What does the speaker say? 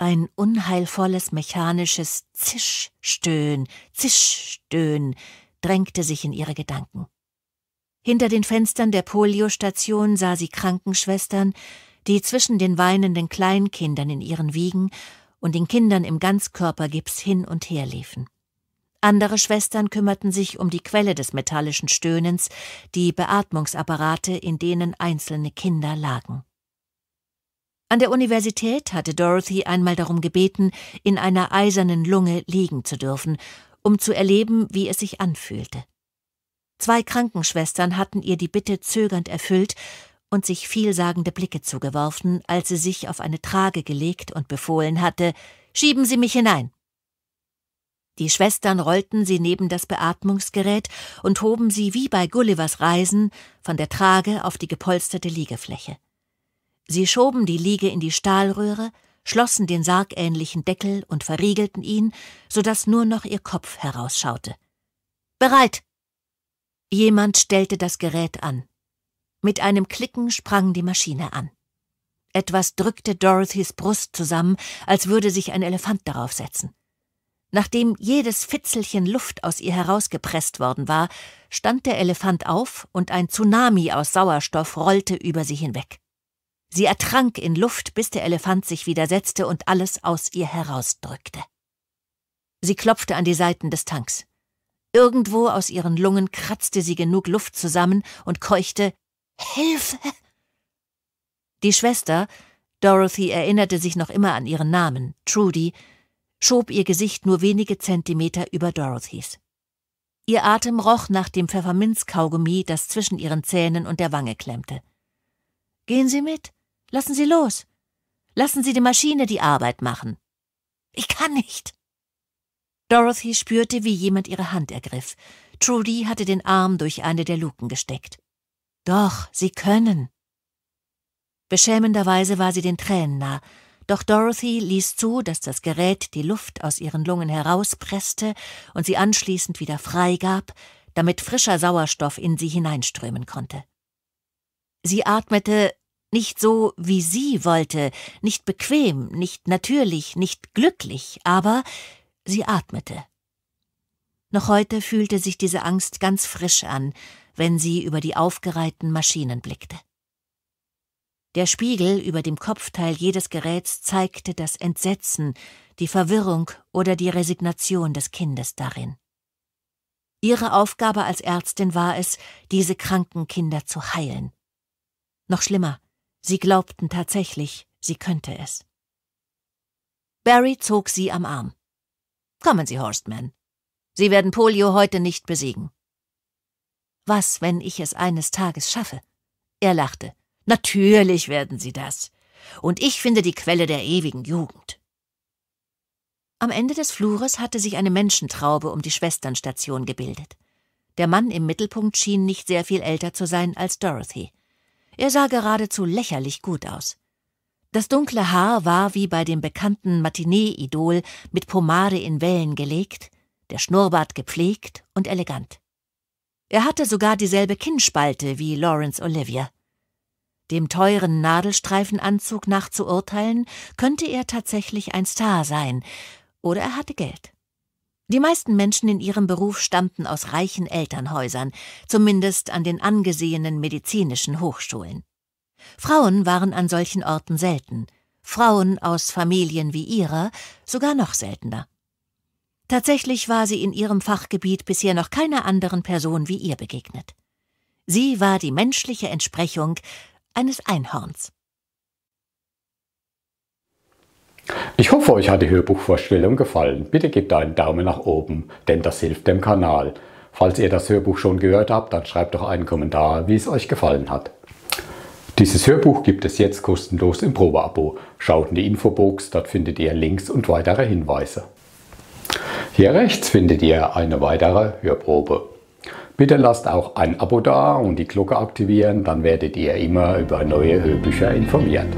Ein unheilvolles mechanisches Zischstöhn, Zischstöhn drängte sich in ihre Gedanken. Hinter den Fenstern der Poliostation sah sie Krankenschwestern, die zwischen den weinenden Kleinkindern in ihren Wiegen und den Kindern im Ganzkörpergips hin und her liefen. Andere Schwestern kümmerten sich um die Quelle des metallischen Stöhnens, die Beatmungsapparate, in denen einzelne Kinder lagen. An der Universität hatte Dorothy einmal darum gebeten, in einer eisernen Lunge liegen zu dürfen, um zu erleben, wie es sich anfühlte. Zwei Krankenschwestern hatten ihr die Bitte zögernd erfüllt und sich vielsagende Blicke zugeworfen, als sie sich auf eine Trage gelegt und befohlen hatte Schieben Sie mich hinein. Die Schwestern rollten sie neben das Beatmungsgerät und hoben sie wie bei Gullivers Reisen von der Trage auf die gepolsterte Liegefläche. Sie schoben die Liege in die Stahlröhre, schlossen den sargähnlichen Deckel und verriegelten ihn, so dass nur noch ihr Kopf herausschaute. Bereit! Jemand stellte das Gerät an. Mit einem Klicken sprang die Maschine an. Etwas drückte Dorothys Brust zusammen, als würde sich ein Elefant darauf setzen. Nachdem jedes Fitzelchen Luft aus ihr herausgepresst worden war, stand der Elefant auf und ein Tsunami aus Sauerstoff rollte über sie hinweg. Sie ertrank in Luft, bis der Elefant sich widersetzte und alles aus ihr herausdrückte. Sie klopfte an die Seiten des Tanks. Irgendwo aus ihren Lungen kratzte sie genug Luft zusammen und keuchte Hilfe. Die Schwester, Dorothy erinnerte sich noch immer an ihren Namen, Trudy, schob ihr Gesicht nur wenige Zentimeter über Dorothys. Ihr Atem roch nach dem Pfefferminzkaugummi, das zwischen ihren Zähnen und der Wange klemmte. Gehen Sie mit, Lassen Sie los. Lassen Sie die Maschine die Arbeit machen. Ich kann nicht. Dorothy spürte, wie jemand ihre Hand ergriff. Trudy hatte den Arm durch eine der Luken gesteckt. Doch, Sie können. Beschämenderweise war sie den Tränen nah, doch Dorothy ließ zu, dass das Gerät die Luft aus ihren Lungen herauspresste und sie anschließend wieder freigab, damit frischer Sauerstoff in sie hineinströmen konnte. Sie atmete nicht so, wie sie wollte, nicht bequem, nicht natürlich, nicht glücklich, aber sie atmete. Noch heute fühlte sich diese Angst ganz frisch an, wenn sie über die aufgereihten Maschinen blickte. Der Spiegel über dem Kopfteil jedes Geräts zeigte das Entsetzen, die Verwirrung oder die Resignation des Kindes darin. Ihre Aufgabe als Ärztin war es, diese kranken Kinder zu heilen. Noch schlimmer, Sie glaubten tatsächlich, sie könnte es. Barry zog sie am Arm. Kommen Sie, Horstman. Sie werden Polio heute nicht besiegen. Was, wenn ich es eines Tages schaffe? Er lachte. Natürlich werden Sie das. Und ich finde die Quelle der ewigen Jugend. Am Ende des Flures hatte sich eine Menschentraube um die Schwesternstation gebildet. Der Mann im Mittelpunkt schien nicht sehr viel älter zu sein als Dorothy. Er sah geradezu lächerlich gut aus. Das dunkle Haar war wie bei dem bekannten Matinee-Idol mit Pomade in Wellen gelegt, der Schnurrbart gepflegt und elegant. Er hatte sogar dieselbe Kinnspalte wie Lawrence Olivier. Dem teuren Nadelstreifenanzug nach zu urteilen, könnte er tatsächlich ein Star sein, oder er hatte Geld. Die meisten Menschen in ihrem Beruf stammten aus reichen Elternhäusern, zumindest an den angesehenen medizinischen Hochschulen. Frauen waren an solchen Orten selten, Frauen aus Familien wie ihrer sogar noch seltener. Tatsächlich war sie in ihrem Fachgebiet bisher noch keiner anderen Person wie ihr begegnet. Sie war die menschliche Entsprechung eines Einhorns. Ich hoffe, euch hat die Hörbuchvorstellung gefallen. Bitte gebt einen Daumen nach oben, denn das hilft dem Kanal. Falls ihr das Hörbuch schon gehört habt, dann schreibt doch einen Kommentar, wie es euch gefallen hat. Dieses Hörbuch gibt es jetzt kostenlos im Probeabo. Schaut in die Infobox, dort findet ihr Links und weitere Hinweise. Hier rechts findet ihr eine weitere Hörprobe. Bitte lasst auch ein Abo da und die Glocke aktivieren, dann werdet ihr immer über neue Hörbücher informiert.